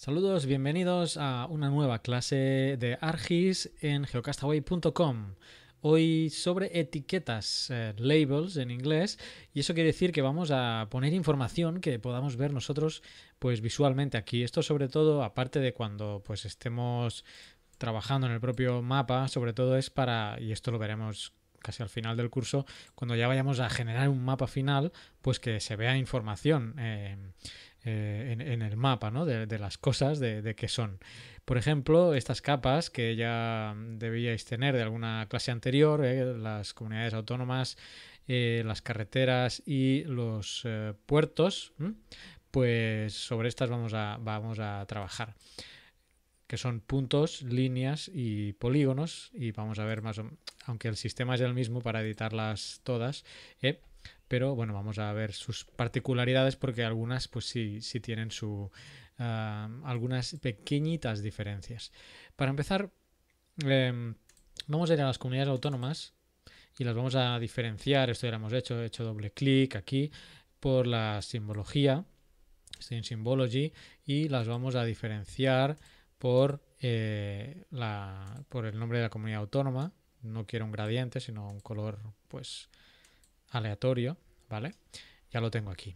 Saludos, bienvenidos a una nueva clase de Argis en geocastaway.com. Hoy sobre etiquetas, eh, labels en inglés, y eso quiere decir que vamos a poner información que podamos ver nosotros pues visualmente aquí. Esto sobre todo aparte de cuando pues estemos trabajando en el propio mapa, sobre todo es para y esto lo veremos casi al final del curso, cuando ya vayamos a generar un mapa final, pues que se vea información. Eh, eh, en, el mapa ¿no? de, las cosas, de, que qué son. Por ejemplo, estas capas que ya debíais tener de alguna clase anterior, eh, las comunidades autónomas, eh, las carreteras y los puertos, pues sobre estas vamos a, vamos a trabajar que son puntos, líneas y polígonos. Y vamos a ver más o aunque el sistema es el mismo para editarlas todas, pero bueno, vamos a ver sus particularidades porque algunas pues sí, tienen su, algunas pequeñitas diferencias. Para empezar, em, vamos a ir a las comunidades autónomas y las vamos a diferenciar, esto ya lo hemos hecho, he hecho doble clic aquí por la simbología, estoy en Symbology y las vamos a diferenciar por, eh, la, por el nombre de la comunidad autónoma, no quiero un gradiente, sino un color pues aleatorio, ¿vale? Ya lo tengo aquí.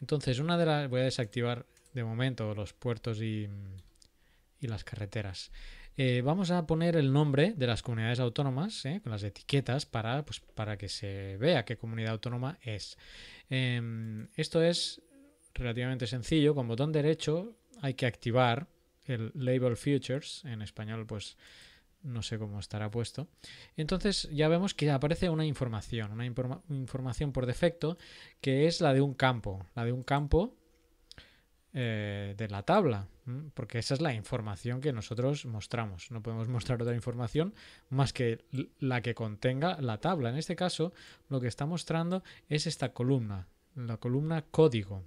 Entonces, una de las... Voy a desactivar de momento los puertos y, las carreteras. Eh, vamos a poner el nombre de las comunidades autónomas ¿eh? con las etiquetas para, pues, para, que se vea qué comunidad autónoma es. Em, esto es relativamente sencillo. Con botón derecho hay que activar el label futures. En español, pues no sé cómo estará puesto. Entonces ya vemos que aparece una información, una información por defecto que es la de un campo, la de un campo eh, de la tabla, porque esa es la información que nosotros mostramos. No podemos mostrar otra información más que la que contenga la tabla. En este caso, lo que está mostrando es esta columna, la columna código.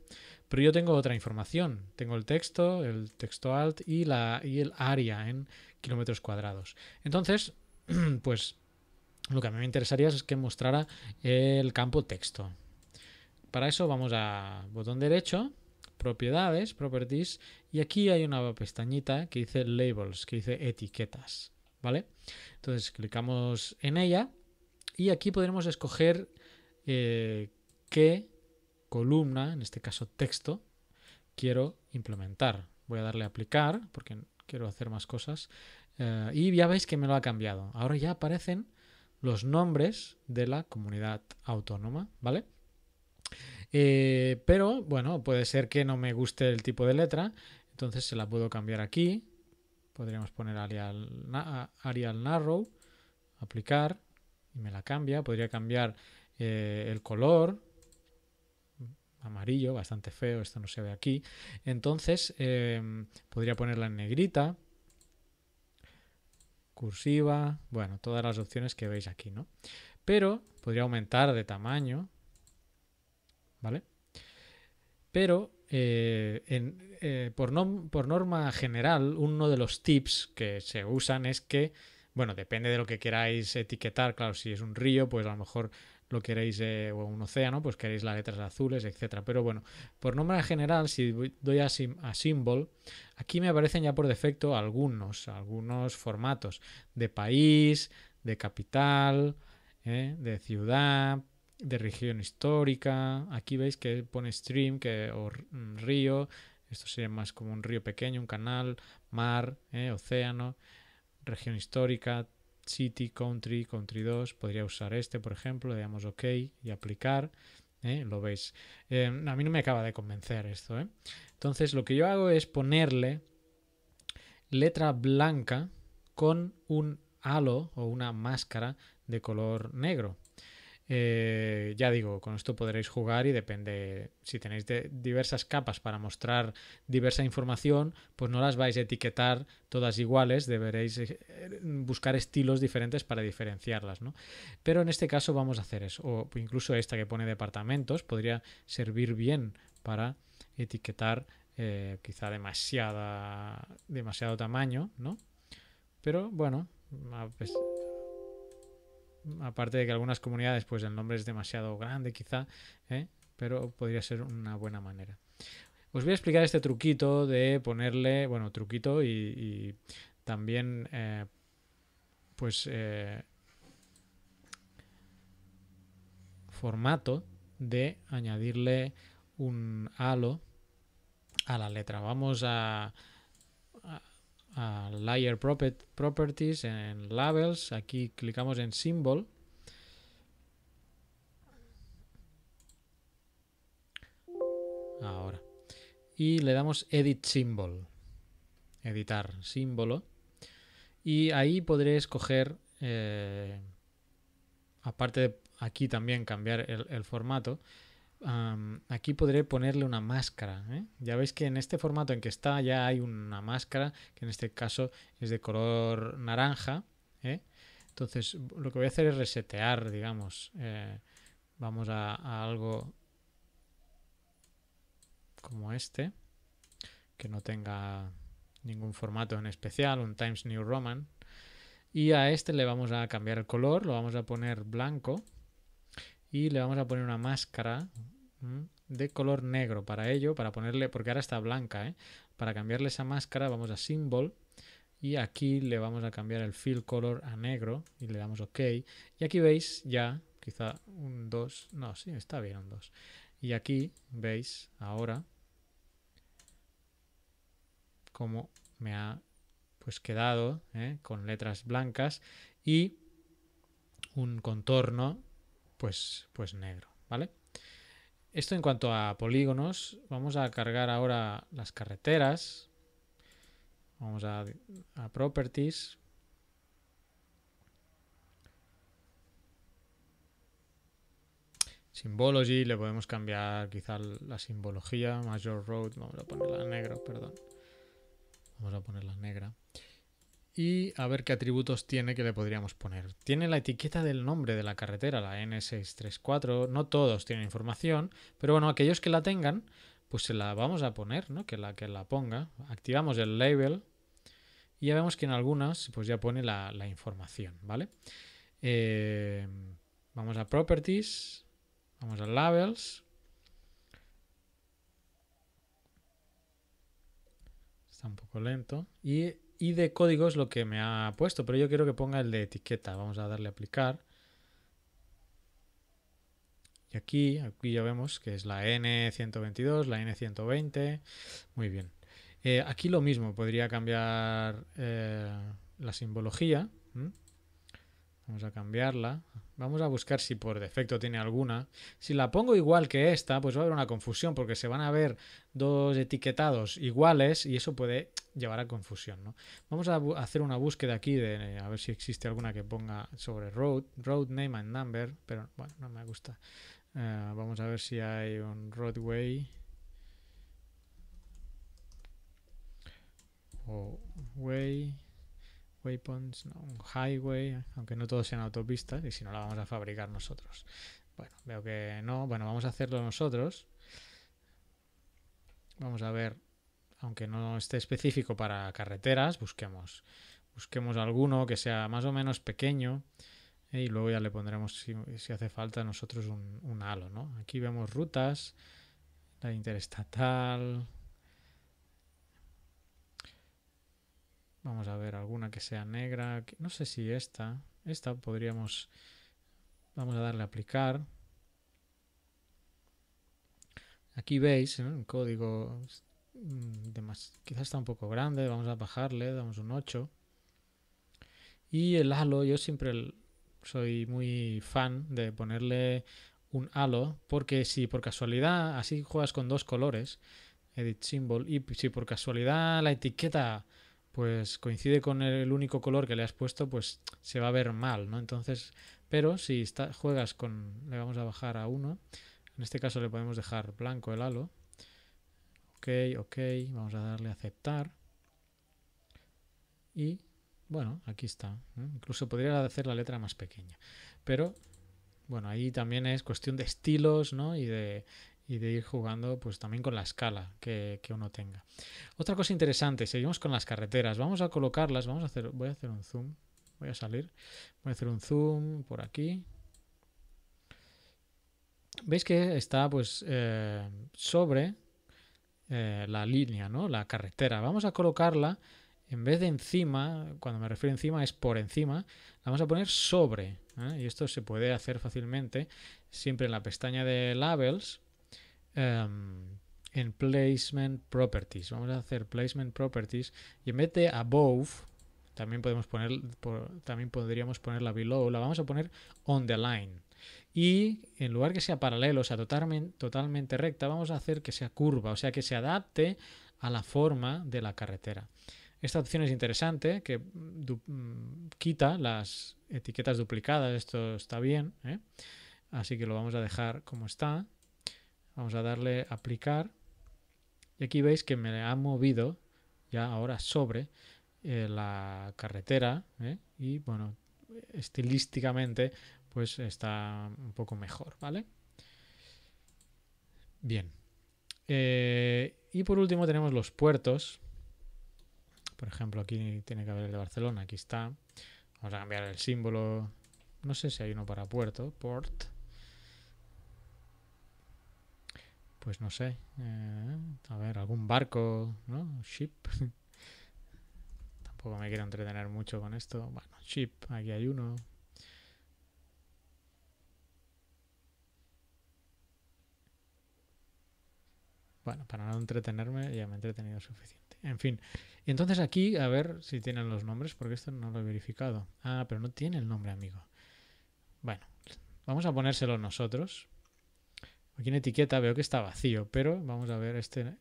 Pero yo tengo otra información, tengo el texto, el texto alt y, la, y el área en kilómetros cuadrados. Entonces, pues lo que a mí me interesaría es que mostrara el campo texto. Para eso vamos a botón derecho, propiedades, properties, y aquí hay una pestañita que dice labels, que dice etiquetas, ¿vale? Entonces clicamos en ella y aquí podremos escoger eh, qué columna, en este caso texto, quiero implementar. Voy a darle a aplicar porque quiero hacer más cosas. Eh, y ya veis que me lo ha cambiado. Ahora ya aparecen los nombres de la comunidad autónoma, ¿vale? Eh, pero bueno, puede ser que no me guste el tipo de letra, entonces se la puedo cambiar aquí. Podríamos poner Arial, Narrow, aplicar, y me la cambia. Podría cambiar eh, el color, amarillo, bastante feo, esto no se ve aquí. Entonces, eh, podría ponerla en negrita, cursiva, bueno, todas las opciones que veis aquí, ¿no? Pero podría aumentar de tamaño, ¿vale? Pero eh, eh, por, por norma general, uno de los tips que se usan es que, bueno, depende de lo que queráis etiquetar, claro, si es un río, pues a lo mejor lo queréis, eh, o un océano, pues queréis las letras azules, etcétera. Pero bueno, por nombre general, si doy a, a symbol, aquí me aparecen ya por defecto algunos, algunos formatos de país, de capital, eh, de ciudad, de región histórica. Aquí veis que pone stream que, o mm, río. Esto sería más como un río pequeño, un canal, mar, eh, océano, región histórica, City, Country, Country 2, podría usar este, por ejemplo, le damos OK y aplicar. ¿eh? Lo veis. Em, a mí no me acaba de convencer esto. ¿eh? Entonces, lo que yo hago es ponerle letra blanca con un halo o una máscara de color negro. Eh, ya digo, con esto podréis jugar y depende, si tenéis diversas capas para mostrar diversa información, pues no las vais a etiquetar todas iguales, deberéis eh, buscar estilos diferentes para diferenciarlas, ¿no? Pero en este caso vamos a hacer eso, o incluso esta que pone departamentos podría servir bien para etiquetar eh, quizá demasiada, demasiado tamaño, ¿no? Pero bueno, pues aparte de que algunas comunidades, pues el nombre es demasiado grande quizá, ¿eh? pero podría ser una buena manera. Os voy a explicar este truquito de ponerle, bueno, truquito y, también, eh, pues, eh, formato de añadirle un halo a la letra. Vamos a, a Layer Properties, en Labels, aquí clicamos en Symbol. Ahora. Y le damos Edit Symbol. Editar símbolo. Y ahí podré escoger, eh, aparte de aquí también cambiar el formato, aquí podré ponerle una máscara. ¿eh? Ya veis que en este formato en que está ya hay una máscara, que en este caso es de color naranja. ¿eh? Entonces lo que voy a hacer es resetear, digamos. Eh, vamos a, algo como este, que no tenga ningún formato en especial, un Times New Roman. Y a este le vamos a cambiar el color, lo vamos a poner blanco y le vamos a poner una máscara de color negro para ello, para ponerle, porque ahora está blanca, ¿eh? para cambiarle esa máscara vamos a Symbol y aquí le vamos a cambiar el fill color a negro y le damos OK y aquí veis ya quizá un 2, no, sí, está bien un 2 y aquí veis ahora cómo me ha pues quedado ¿eh? con letras blancas y un contorno pues, pues, negro, ¿vale? Esto en cuanto a polígonos, vamos a cargar ahora las carreteras. Vamos a, properties. Symbology, le podemos cambiar quizá la simbología. Major Road, vamos a ponerla negra, perdón. Vamos a ponerla negra y a ver qué atributos tiene que le podríamos poner. Tiene la etiqueta del nombre de la carretera, la N634. No todos tienen información, pero bueno, aquellos que la tengan, pues se la vamos a poner, ¿no? Que la, que la ponga. Activamos el label y ya vemos que en algunas pues ya pone la, información, ¿vale? Eh, vamos a Properties, vamos a Labels. Está un poco lento. Y y de código es lo que me ha puesto, pero yo quiero que ponga el de etiqueta. Vamos a darle a aplicar. Y aquí, aquí ya vemos que es la N122, la N120. Muy bien. Eh, aquí lo mismo, podría cambiar eh, la simbología. Vamos a cambiarla. Vamos a buscar si por defecto tiene alguna. Si la pongo igual que esta, pues va a haber una confusión porque se van a ver dos etiquetados iguales y eso puede llevar a confusión. ¿no? Vamos a hacer una búsqueda aquí de eh, a ver si existe alguna que ponga sobre road, road name and number, pero bueno, no me gusta. Eh, vamos a ver si hay un roadway o un highway, aunque no todos sean autopistas y si no la vamos a fabricar nosotros. Bueno, veo que no. Bueno, vamos a hacerlo nosotros. Vamos a ver, aunque no esté específico para carreteras, busquemos, busquemos alguno que sea más o menos pequeño eh, y luego ya le pondremos, si, hace falta, nosotros un, halo, Aquí vemos rutas, la interestatal, Vamos a ver alguna que sea negra. No sé si esta. Esta podríamos... Vamos a darle a aplicar. Aquí veis el un código mm, quizás está un poco grande. Vamos a bajarle, damos un 8. Y el halo, yo siempre soy muy fan de ponerle un halo, porque si por casualidad así juegas con dos colores, edit symbol, y si por casualidad la etiqueta pues coincide con el único color que le has puesto, pues se va a ver mal, ¿no? Entonces, pero si juegas con, le vamos a bajar a 1, en este caso le podemos dejar blanco el halo, ok, ok, vamos a darle a aceptar, y bueno, aquí está, incluso podría hacer la letra más pequeña, pero bueno, ahí también es cuestión de estilos, ¿no? Y de, y de ir jugando pues también con la escala que, uno tenga. Otra cosa interesante, seguimos con las carreteras. Vamos a colocarlas, vamos a hacer, voy a hacer un zoom, voy a salir, voy a hacer un zoom por aquí. Veis que está pues eh, sobre eh, la línea, ¿no? La carretera. Vamos a colocarla en vez de encima, cuando me refiero encima es por encima, la vamos a poner sobre. ¿eh? Y esto se puede hacer fácilmente siempre en la pestaña de labels Em, en placement properties. Vamos a hacer placement properties y en vez de above, también, podemos poner, también podríamos ponerla below, la vamos a poner on the line. Y en lugar que sea paralelo, o sea, totalmente, recta, vamos a hacer que sea curva, o sea, que se adapte a la forma de la carretera. Esta opción es interesante, que mm, quita las etiquetas duplicadas, esto está bien, ¿eh? así que lo vamos a dejar como está. Vamos a darle aplicar. Y aquí veis que me ha movido ya ahora sobre eh, la carretera. ¿eh? Y bueno, estilísticamente pues está un poco mejor, ¿vale? Bien. Eh, y por último tenemos los puertos. Por ejemplo, aquí tiene que haber el de Barcelona, aquí está. Vamos a cambiar el símbolo. No sé si hay uno para puerto, port. pues no sé, eh, a ver, algún barco, ¿no? Ship. Tampoco me quiero entretener mucho con esto. Bueno, ship, aquí hay uno. Bueno, para no entretenerme ya me he entretenido suficiente. En fin, y entonces aquí a ver si tienen los nombres, porque esto no lo he verificado. Ah, pero no tiene el nombre, amigo. Bueno, vamos a ponérselo nosotros Aquí en etiqueta veo que está vacío, pero vamos a ver este,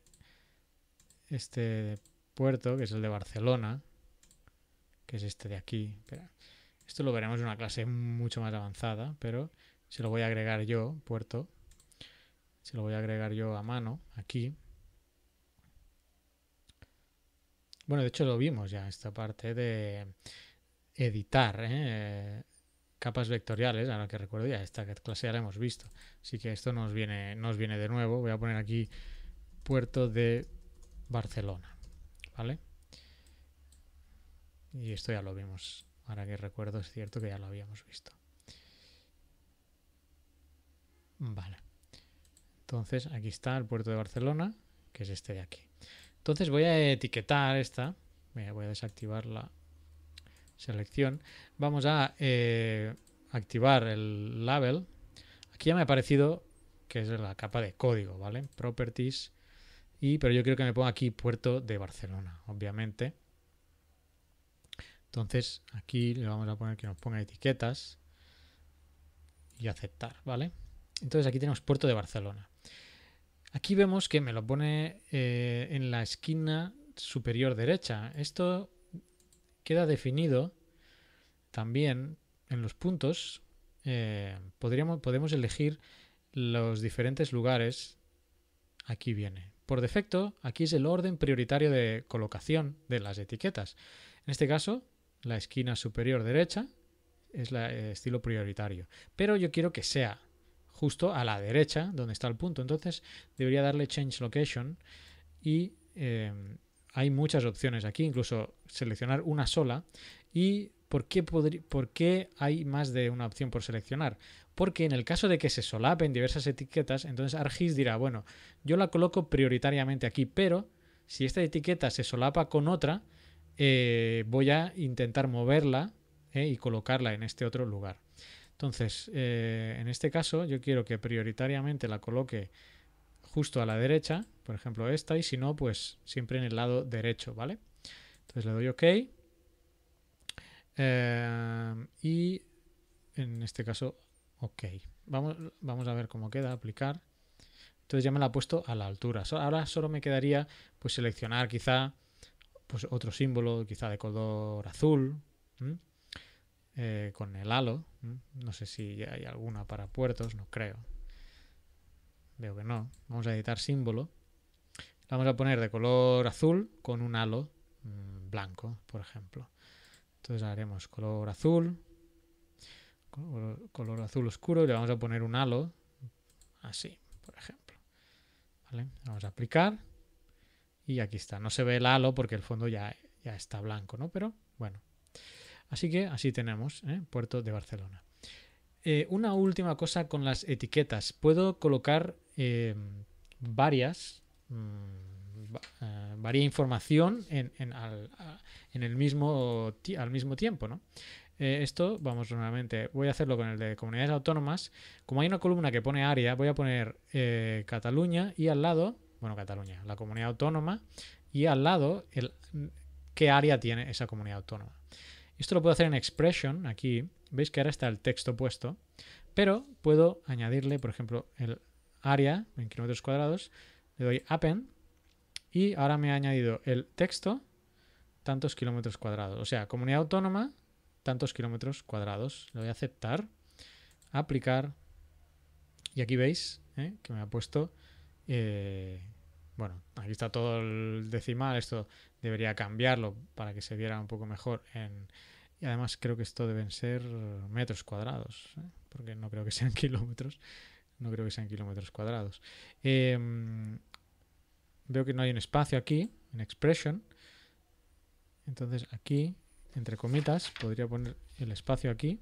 este puerto, que es el de Barcelona, que es este de aquí. Esto lo veremos en una clase mucho más avanzada, pero se lo voy a agregar yo, puerto. Se lo voy a agregar yo a mano, aquí. Bueno, de hecho lo vimos ya, esta parte de editar, ¿eh? capas vectoriales, ahora que recuerdo ya, esta clase ya la hemos visto. Así que esto nos viene, nos viene de nuevo. Voy a poner aquí puerto de Barcelona, ¿vale? Y esto ya lo vimos. Ahora que recuerdo, es cierto que ya lo habíamos visto. Vale. Entonces, aquí está el puerto de Barcelona, que es este de aquí. Entonces voy a etiquetar esta. Voy a desactivarla selección, vamos a eh, activar el label. Aquí ya me ha parecido que es la capa de código, ¿vale? Properties. Y, pero yo creo que me pongo aquí puerto de Barcelona, obviamente. Entonces aquí le vamos a poner que nos ponga etiquetas y aceptar, ¿vale? Entonces aquí tenemos puerto de Barcelona. Aquí vemos que me lo pone eh, en la esquina superior derecha. Esto queda definido también en los puntos. Eh, podríamos, podemos elegir los diferentes lugares. Aquí viene. Por defecto, aquí es el orden prioritario de colocación de las etiquetas. En este caso, la esquina superior derecha es el eh, estilo prioritario. Pero yo quiero que sea justo a la derecha, donde está el punto. Entonces debería darle change location y eh, hay muchas opciones aquí, incluso seleccionar una sola. ¿Y por qué, hay más de una opción por seleccionar? Porque en el caso de que se solapen diversas etiquetas, entonces Argis dirá, bueno, yo la coloco prioritariamente aquí, pero si esta etiqueta se solapa con otra, eh, voy a intentar moverla eh, y colocarla en este otro lugar. Entonces, eh, en este caso, yo quiero que prioritariamente la coloque justo a la derecha, por ejemplo esta, y si no, pues siempre en el lado derecho, ¿vale? Entonces le doy OK. Eh, y en este caso, OK. Vamos, vamos a ver cómo queda, aplicar. Entonces ya me la ha puesto a la altura. Ahora solo me quedaría pues seleccionar quizá pues otro símbolo, quizá de color azul, eh, con el halo. No sé si hay alguna para puertos, no creo. Veo que no. Vamos a editar símbolo. vamos a poner de color azul con un halo mm, blanco, por ejemplo. Entonces haremos color azul, color, azul oscuro y le vamos a poner un halo así, por ejemplo. Vamos a aplicar y aquí está. No se ve el halo porque el fondo ya, ya está blanco, ¿no? Pero bueno. Así que así tenemos ¿eh? Puerto de Barcelona. Eh, una última cosa con las etiquetas. Puedo colocar eh, varias. Mm, eh, información en, al, el mismo al mismo tiempo, esto, vamos, normalmente voy a hacerlo con el de comunidades autónomas. Como hay una columna que pone área, voy a poner Cataluña y al lado, bueno, Cataluña, la comunidad autónoma, y al lado el, qué área tiene esa comunidad autónoma. Esto lo puedo hacer en Expression, aquí. Veis que ahora está el texto puesto. Pero puedo añadirle, por ejemplo, el área en kilómetros cuadrados. Le doy append. Y ahora me ha añadido el texto, tantos kilómetros cuadrados. O sea, comunidad autónoma, tantos kilómetros cuadrados. Le voy a aceptar, aplicar. Y aquí veis eh, que me ha puesto eh, bueno, aquí está todo el decimal, esto debería cambiarlo para que se viera un poco mejor Y además creo que esto deben ser metros cuadrados, ¿eh? porque no creo que sean kilómetros, no creo que sean kilómetros cuadrados. Em, veo que no hay un espacio aquí, en expression, entonces aquí, entre comitas, podría poner el espacio aquí,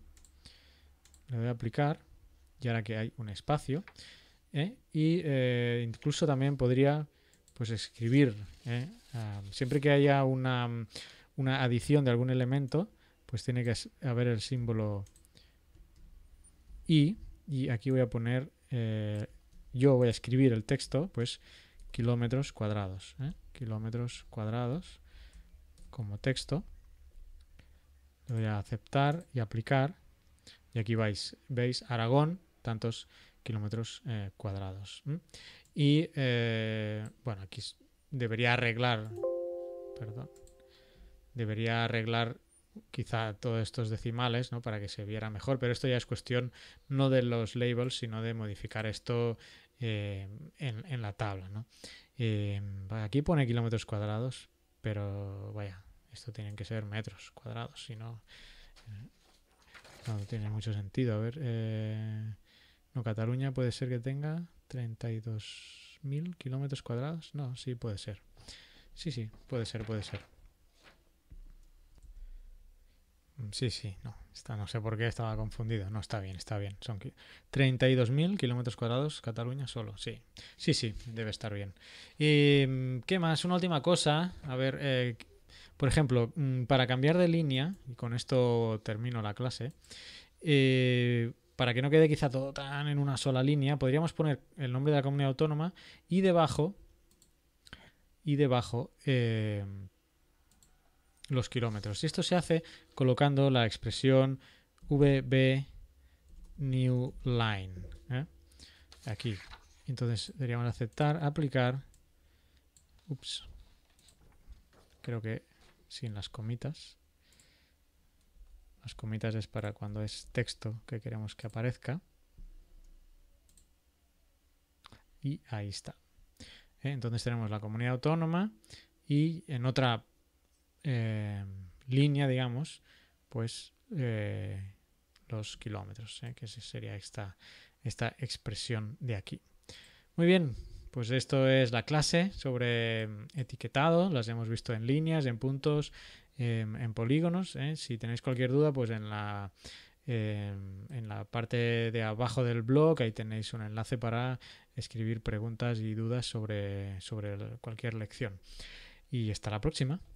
le voy a aplicar, y ahora que hay un espacio, ¿eh? y eh, incluso también podría pues escribir. ¿eh? Ah, siempre que haya una, adición de algún elemento, pues tiene que haber el símbolo y Y aquí voy a poner, eh, yo voy a escribir el texto, pues kilómetros cuadrados. ¿eh? Kilómetros cuadrados como texto. voy a aceptar y aplicar. Y aquí vais, veis Aragón, tantos kilómetros cuadrados. Y eh, bueno, aquí debería arreglar. Perdón. Debería arreglar quizá todos estos decimales, ¿no? Para que se viera mejor. Pero esto ya es cuestión no de los labels, sino de modificar esto eh, en, la tabla, ¿no? Em, aquí pone kilómetros cuadrados, pero vaya, esto tienen que ser metros cuadrados, si no. Eh, no tiene mucho sentido. A ver. no, Cataluña puede ser que tenga. 32.000 kilómetros cuadrados. No, sí, puede ser. Sí, sí, puede ser, puede ser. Mm, sí, sí, no. Está, no sé por qué estaba confundido. No, está bien, está bien. Son 32.000 kilómetros cuadrados Cataluña solo, sí. Sí, sí, debe estar bien. ¿Y mm, qué más? Una última cosa. A ver, eh, por ejemplo, mm, para cambiar de línea, y con esto termino la clase, eh, para que no quede quizá todo tan en una sola línea, podríamos poner el nombre de la comunidad autónoma y debajo, y debajo eh, los kilómetros. Y esto se hace colocando la expresión VB New Line. ¿eh? Aquí. Entonces deberíamos aceptar, aplicar. Ups. Creo que sin las comitas. Las comitas es para cuando es texto que queremos que aparezca. Y ahí está. ¿Eh? Entonces tenemos la comunidad autónoma y en otra eh, línea, digamos, pues eh, los kilómetros, que sería esta, esta expresión de aquí. Muy bien, pues esto es la clase sobre mm, etiquetado. Las hemos visto en líneas, en puntos, Em, en polígonos. ¿eh? Si tenéis cualquier duda, pues en la, em, en la parte de abajo del blog, ahí tenéis un enlace para escribir preguntas y dudas sobre, sobre cualquier lección. Y hasta la próxima.